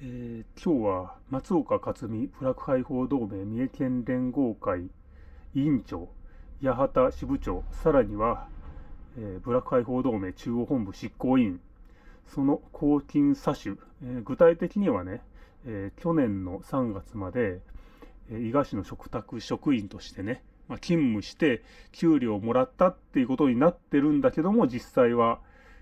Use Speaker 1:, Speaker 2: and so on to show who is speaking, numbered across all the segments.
Speaker 1: えー、今日は松岡克美フラッグ解放同盟三重県連合会委員長八幡支部長さらには、えー、ブラック解放同盟中央本部執行委員その公金詐取、えー、具体的にはね、えー、去年の3月まで、え伊賀市の嘱託職員としてね、まあ、勤務して給料をもらったっていうことになってるんだけども実際は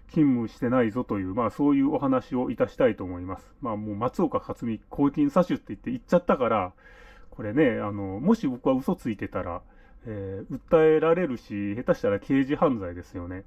Speaker 1: 勤務してないぞという、まあそういうお話をいたしたいと思います。まあもう松岡克美公金詐取って言って言っちゃったから、これね、あの、もし僕は嘘ついてたら、えー、訴えられるし、下手したら刑事犯罪ですよね。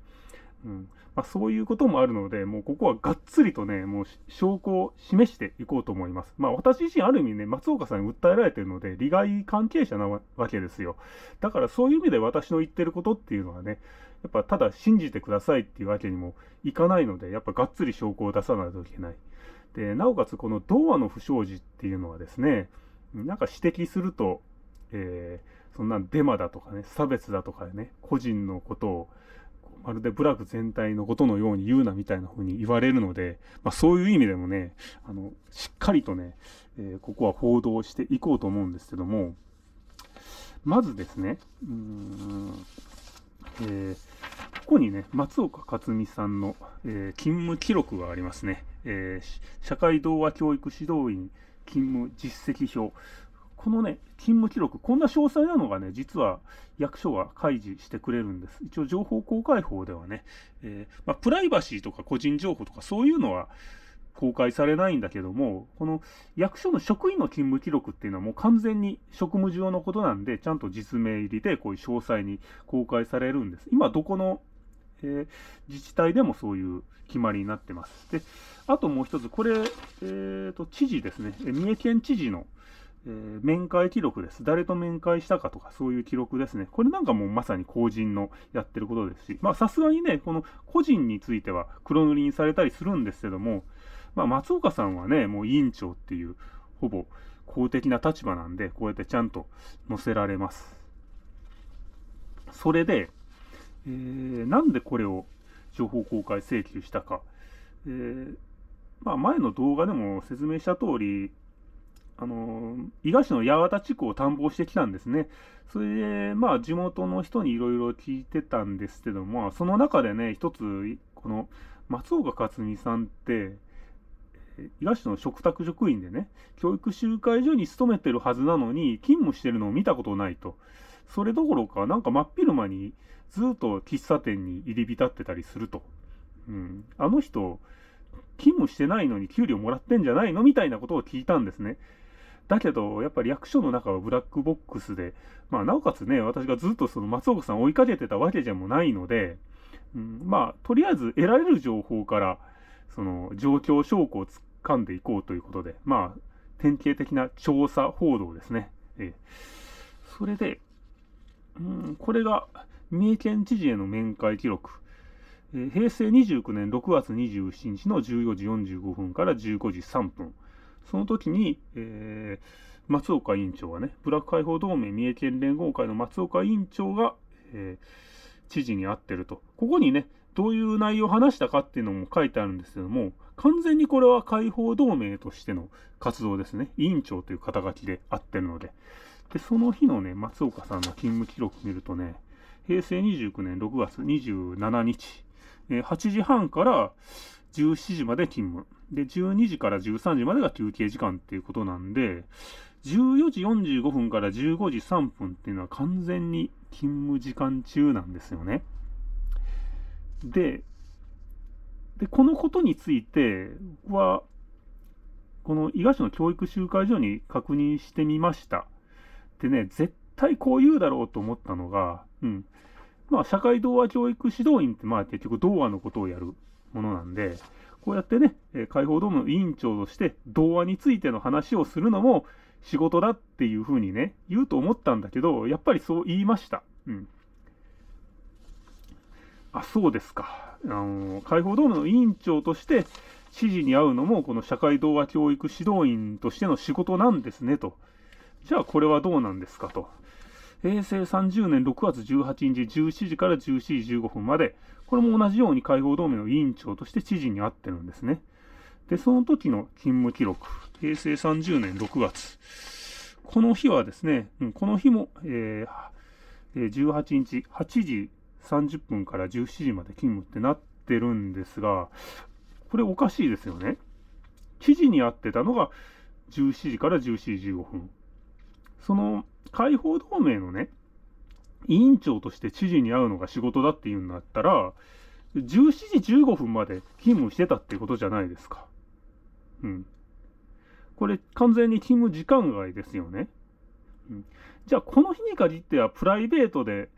Speaker 1: うんまあ、そういうこともあるので、もうここはがっつりとね、もう証拠を示していこうと思います。まあ、私自身、ある意味ね、松岡さんに訴えられてるので、利害関係者なわけですよ。だからそういう意味で私の言ってることっていうのはね、やっぱただ信じてくださいっていうわけにもいかないので、やっぱがっつり証拠を出さないといけない。で、なおかつこの童話の不祥事っていうのはですね、なんか指摘すると、えー、そんなデマだとかね、差別だとかね、個人のことを、まるで部落全体のことのように言うなみたいな風に言われるので、まあ、そういう意味でもね、あの、しっかりとね、えー、ここは報道していこうと思うんですけども、まずですね、うーん、えーここにね、松岡克美さんの、えー、勤務記録がありますね、えー、社会童話教育指導員勤務実績表。このね、勤務記録、こんな詳細なのがね、実は役所は開示してくれるんです。一応情報公開法ではね、えー、まあ、プライバシーとか個人情報とかそういうのは、公開されないんだけども、この役所の職員の勤務記録っていうのはもう完全に職務上のことなんで、ちゃんと実名入りでこういう詳細に公開されるんです。今どこの、えー、自治体でもそういう決まりになってます。で、あともう一つ、これ、えっ、ー、と、知事ですね、三重県知事の、えー、面会記録です。誰と面会したかとか、そういう記録ですね。これなんかもうまさに公人のやってることですし、まあさすがにね、この個人については黒塗りにされたりするんですけども、まあ、松岡さんはね、もう委員長っていう、ほぼ公的な立場なんで、こうやってちゃんと載せられます。それで、えー、なんでこれを情報公開請求したか。えー、まあ、前の動画でも説明した通り、あの伊賀市の八幡地区を探訪してきたんですね。それで、まあ、地元の人にいろいろ聞いてたんですけども、その中でね、一つ、この松岡克美さんって、伊良の嘱託職員でね、教育集会所に勤めてるはずなのに、勤務してるのを見たことないと。それどころか、なんか真っ昼間にずっと喫茶店に入り浸ってたりすると。うん、あの人、勤務してないのに給料もらってんじゃないのみたいなことを聞いたんですね。だけど、やっぱり役所の中はブラックボックスで、まあ、なおかつね、私がずっとその松岡さんを追いかけてたわけでもないので、うん、まあ、とりあえず得られる情報から、その状況証拠をっ噛んでいこうということで、まあ、典型的な調査報道ですね。えー、それで、うん、これが三重県知事への面会記録。えー、平成29年6月27日の14時45分から15時3分。その時に、えー、松岡委員長がね、ブラック解放同盟三重県連合会の松岡委員長が、えー、知事に会ってると。ここにね、どういう内容を話したかっていうのも書いてあるんですけども、完全にこれは解放同盟としての活動ですね。委員長という肩書きであってるので。で、その日のね、松岡さんの勤務記録見るとね、平成29年6月27日、え8時半から17時まで勤務。で、12時から13時までが休憩時間っていうことなんで、14時45分から15時3分っていうのは完全に勤務時間中なんですよね。で、で、このことについて僕は、この伊賀市の教育集会所に確認してみました。でね、絶対こう言うだろうと思ったのが、うん。まあ、社会童話教育指導員って、まあ、結局童話のことをやるものなんで、こうやってね、解放ドームの委員長として童話についての話をするのも仕事だっていうふうにね、言うと思ったんだけど、やっぱりそう言いました。うん。あそうですかあの解放ドームの委員長として知事に会うのもこの社会童話教育指導員としての仕事なんですねとじゃあこれはどうなんですかと平成30年6月18日17時から17時15分までこれも同じように解放同盟の委員長として知事に会ってるんですねでその時の勤務記録平成30年6月この日はですね、この日も、えー、18日8時30分から17時まで勤務ってなってるんですが、これおかしいですよね。記事に会ってたのが17時から17時15分。その解放同盟のね、委員長として知事に会うのが仕事だっていうんだったら、17時15分まで勤務してたってことじゃないですか。うん。これ完全に勤務時間外ですよね。うん、じゃあこの日に限ってはプライベートで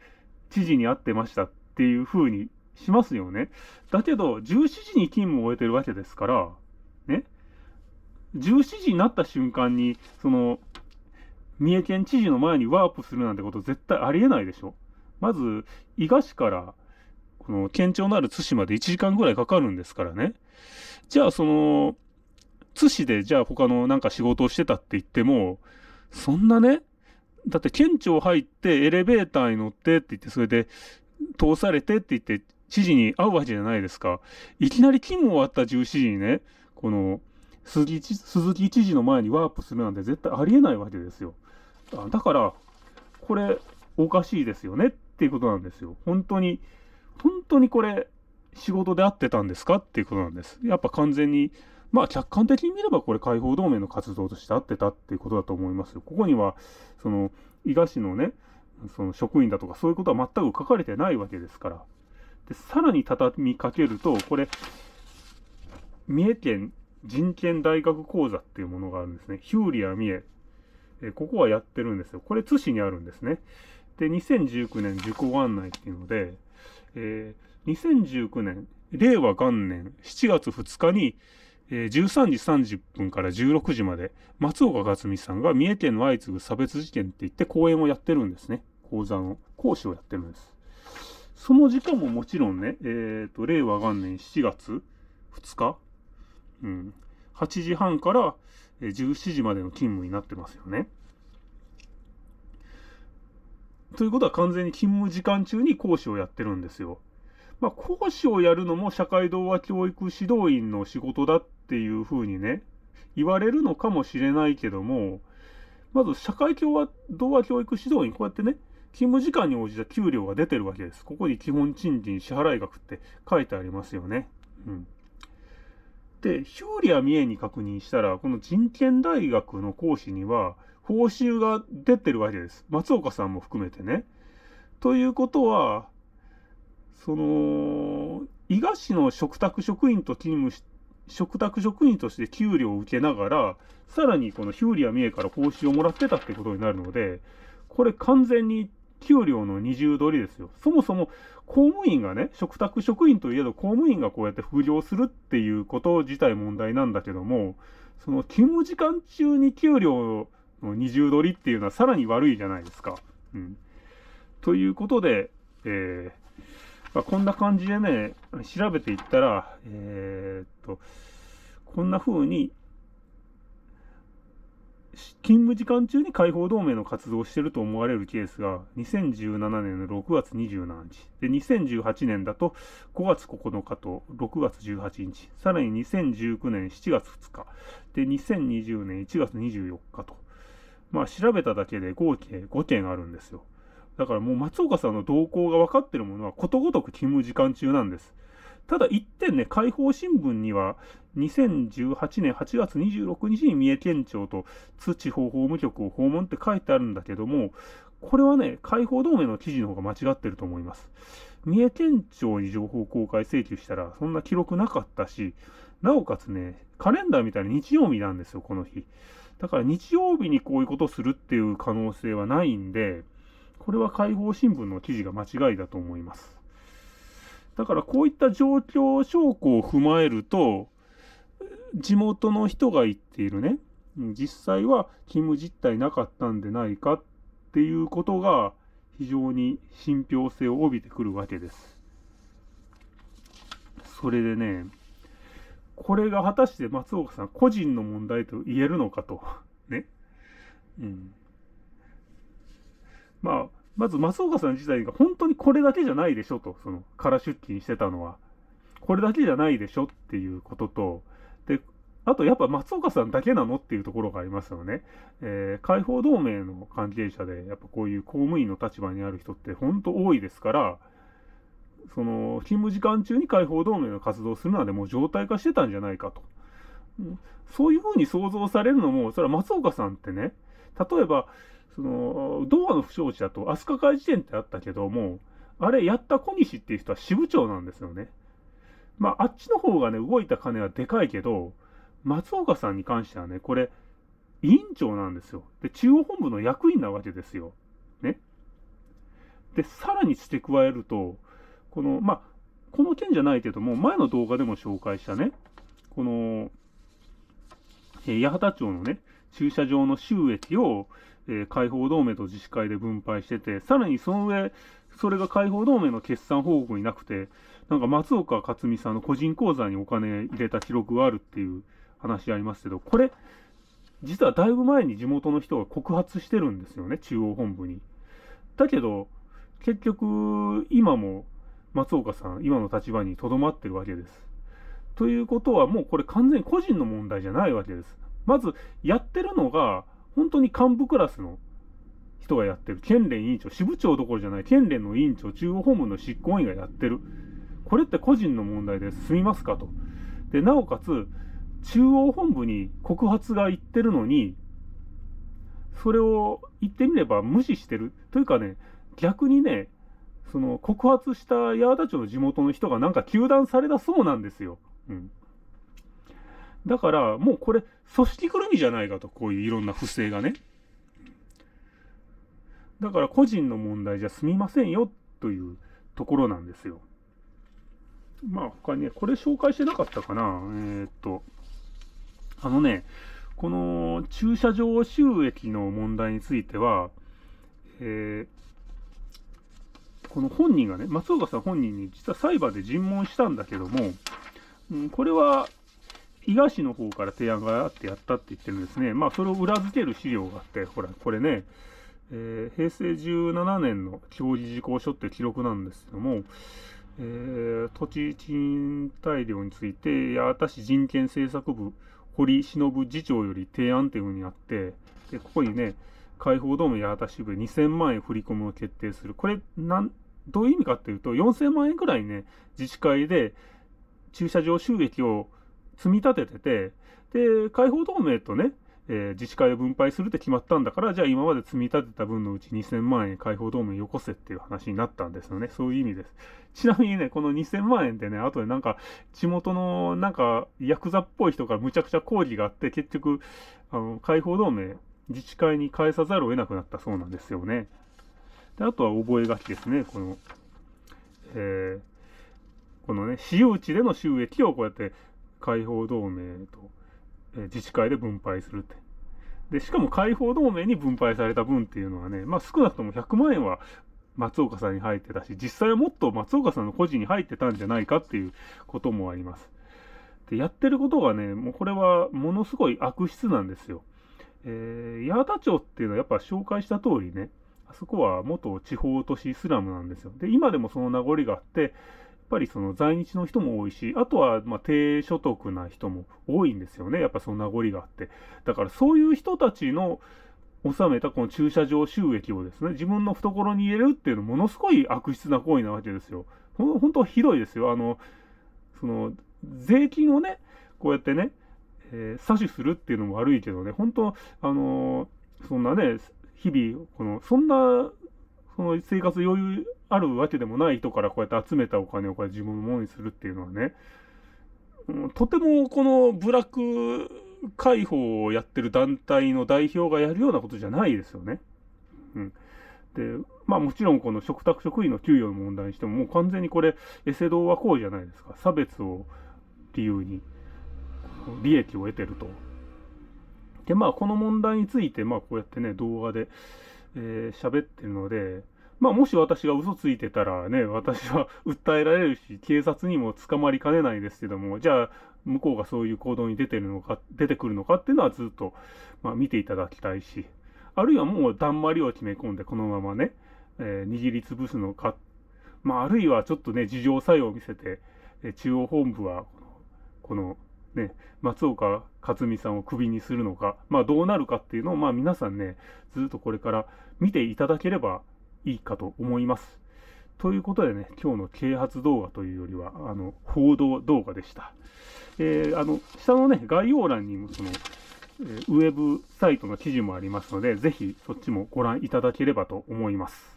Speaker 1: 知事に会ってましたっていうふうにしますよね。だけど、17時に勤務を終えてるわけですから、ね、17時になった瞬間に、その、三重県知事の前にワープするなんてこと絶対ありえないでしょ。まず、伊賀市から、この県庁のある津市まで1時間ぐらいかかるんですからね。じゃあ、その、津市で、じゃあ他のなんか仕事をしてたって言っても、そんなね、だって県庁入ってエレベーターに乗ってって言って、それで通されてって言って、知事に会うわけじゃないですか。いきなり勤務終わった17時にね、この鈴木鈴木知事の前にワープするなんて絶対ありえないわけですよ。だから、これおかしいですよねっていうことなんですよ。本当に、本当にこれ仕事で会ってたんですかっていうことなんです。やっぱ完全にまあ客観的に見ればこれ解放同盟の活動として合ってたっていうことだと思いますよ。ここには、その、伊賀市のね、その職員だとかそういうことは全く書かれてないわけですから。で、さらに畳みかけると、これ、三重県人権大学講座っていうものがあるんですね。ヒューリア三重。えここはやってるんですよ。これ津市にあるんですね。で、2019年受講案内っていうので、えー、2019年、令和元年7月2日に、えー、13時30分から16時まで、松岡克美さんが三重県の相次ぐ差別事件って言って講演をやってるんですね。講座の講師をやってるんです。その時間ももちろんね、えっ、ー、と、令和元年7月2日、うん、8時半から17時までの勤務になってますよね。ということは完全に勤務時間中に講師をやってるんですよ。まあ、講師をやるのも社会童話教育指導員の仕事だっっていうふうにね、言われるのかもしれないけども、まず社会共和童話教育指導員、こうやってね、勤務時間に応じた給料が出てるわけです。ここに基本賃金支払額って書いてありますよね。うん。で、ヒューリア・ミエに確認したら、この人権大学の講師には、報酬が出てるわけです。松岡さんも含めてね。ということは、その、伊賀市の嘱託職員と勤務し嘱託職員として給料を受けながら、さらにこのヒューリア・ミエから報酬をもらってたってことになるので、これ完全に給料の二重取りですよ。そもそも公務員がね、嘱託職員といえど公務員がこうやって副業するっていうこと自体問題なんだけども、その勤務時間中に給料の二重取りっていうのはさらに悪いじゃないですか。うん。ということで、えーまあ、こんな感じでね、調べていったら、えー、っと、こんな風に、勤務時間中に解放同盟の活動をしていると思われるケースが、2017年の6月27日、で、2018年だと5月9日と6月18日、さらに2019年7月2日、で、2020年1月24日と、まあ、調べただけで合計5件あるんですよ。だからもう松岡さんの動向が分かってるものはことごとく勤務時間中なんです。ただ一点ね、解放新聞には、2018年8月26日に三重県庁と津地方法務局を訪問って書いてあるんだけども、これはね、解放同盟の記事の方が間違ってると思います。三重県庁に情報公開請求したら、そんな記録なかったし、なおかつね、カレンダーみたいに日曜日なんですよ、この日。だから日曜日にこういうことをするっていう可能性はないんで、これは解放新聞の記事が間違いだと思います。だからこういった状況証拠を踏まえると、地元の人が言っているね、実際は勤務実態なかったんでないかっていうことが非常に信憑性を帯びてくるわけです。それでね、これが果たして松岡さん個人の問題と言えるのかと。ね。うん。まあ、まず松岡さん自体が本当にこれだけじゃないでしょと、その、空出勤してたのは。これだけじゃないでしょっていうことと、で、あとやっぱ松岡さんだけなのっていうところがありますよね。えー、解放同盟の関係者で、やっぱこういう公務員の立場にある人って本当多いですから、その、勤務時間中に解放同盟の活動するのはでもう常態化してたんじゃないかと。そういうふうに想像されるのも、それは松岡さんってね、例えば、その、ドアの不祥事だと、飛鳥会事件ってあったけども、あれやった小西っていう人は支部長なんですよね。まあ、あっちの方がね、動いた金はでかいけど、松岡さんに関してはね、これ、委員長なんですよ。で、中央本部の役員なわけですよ。ね。で、さらに付け加えると、この、まあ、この件じゃないけども、前の動画でも紹介したね、この、えー、八幡町のね、駐車場の収益を、えー、解放同盟と自治会で分配してて、さらにその上、それが解放同盟の決算報告になくて、なんか松岡克美さんの個人口座にお金入れた記録があるっていう話ありますけど、これ、実はだいぶ前に地元の人が告発してるんですよね、中央本部に。だけど、結局、今も松岡さん、今の立場にとどまってるわけです。ということは、もうこれ完全に個人の問題じゃないわけです。まず、やってるのが、本当に幹部クラスの人がやってる。県連委員長、支部長どころじゃない、県連の委員長、中央本部の執行委員がやってる。これって個人の問題で済みますかと。で、なおかつ、中央本部に告発が行ってるのに、それを言ってみれば無視してる。というかね、逆にね、その告発した八幡町の地元の人がなんか糾弾されたそうなんですよ。うん。だから、もうこれ、組織ぐるみじゃないかと、こういういろんな不正がね。だから個人の問題じゃ済みませんよというところなんですよ。まあ他にね、これ紹介してなかったかな。えー、っと、あのね、この駐車場収益の問題については、えー、この本人がね、松岡さん本人に実は裁判で尋問したんだけども、うん、これは伊賀市の方から提案があってやったって言ってるんですね。まあ、それを裏付ける資料があって、ほら、これね、えー、平成17年の表示事項書って記録なんですけども、えー、土地賃貸料について、八幡市人権政策部、堀忍次長より提案というふうにあって、でここにね、解放ドーム八幡支部2000万円振り込みを決定する。これ、なん、どういう意味かっていうと、4000万円くらいね、自治会で駐車場収益を積み立ててて、で、解放同盟とね、えー、自治会を分配するって決まったんだから、じゃあ今まで積み立てた分のうち2000万円解放同盟よこせっていう話になったんですよね。そういう意味です。ちなみにね、この2000万円ってね、とでなんか、地元のなんか、ヤクザっぽい人からむちゃくちゃ抗議があって、結局、あの、解放同盟、自治会に返さざるを得なくなったそうなんですよね。で、あとは覚書ですね、この、えー、このね、私有地での収益をこうやって解放同盟と、えー、自治会で分配するって。で、しかも解放同盟に分配された分っていうのはね、まあ少なくとも100万円は松岡さんに入ってたし、実際はもっと松岡さんの個人に入ってたんじゃないかっていうこともあります。で、やってることがね、もうこれはものすごい悪質なんですよ。えー、八幡町っていうのはやっぱ紹介した通りね、あそこは元地方都市スラムなんですよ。で、今でもその名残があって、ぱりその在日の人も多いし、あとはま低所得な人も多いんですよね、やっぱその名残があって。だからそういう人たちの納めたこの駐車場収益をですね、自分の懐に入れるっていうのものすごい悪質な行為なわけですよ。ほ本当ひどいですよ。あの、その、税金をね、こうやってね、えー、詐取するっていうのも悪いけどね、本当あのー、そんなね、日々、この、そんなその生活余裕あるわけでもない人からこうやって集めたお金をこれ自分のものにするっていうのはね、とてもこのブラック解放をやってる団体の代表がやるようなことじゃないですよね。うん、で、まあもちろんこの嘱託職員の給与の問題にしても、もう完全にこれ、エセ童話行為じゃないですか。差別を理由に、利益を得てると。で、まあこの問題について、まあこうやってね、動画で、えー、喋ってるので、まあ、もし私が嘘ついてたらね、私は訴えられるし、警察にも捕まりかねないですけども、じゃあ、向こうがそういう行動に出てるのか、出てくるのかっていうのはずっと、まあ、見ていただきたいし、あるいはもう、だんまりを決め込んで、このままね、えー、握りつぶすのか、まあ、あるいはちょっとね、事情作用を見せて、え中央本部はこの、ね、松岡克美さんをクビにするのか、まあ、どうなるかっていうのを、まあ、皆さんね、ずっとこれから見ていただければ、いいかと思います。ということでね、今日の啓発動画というよりは、あの、報道動画でした。えー、あの、下のね、概要欄にも、その、ウェブサイトの記事もありますので、ぜひそっちもご覧いただければと思います。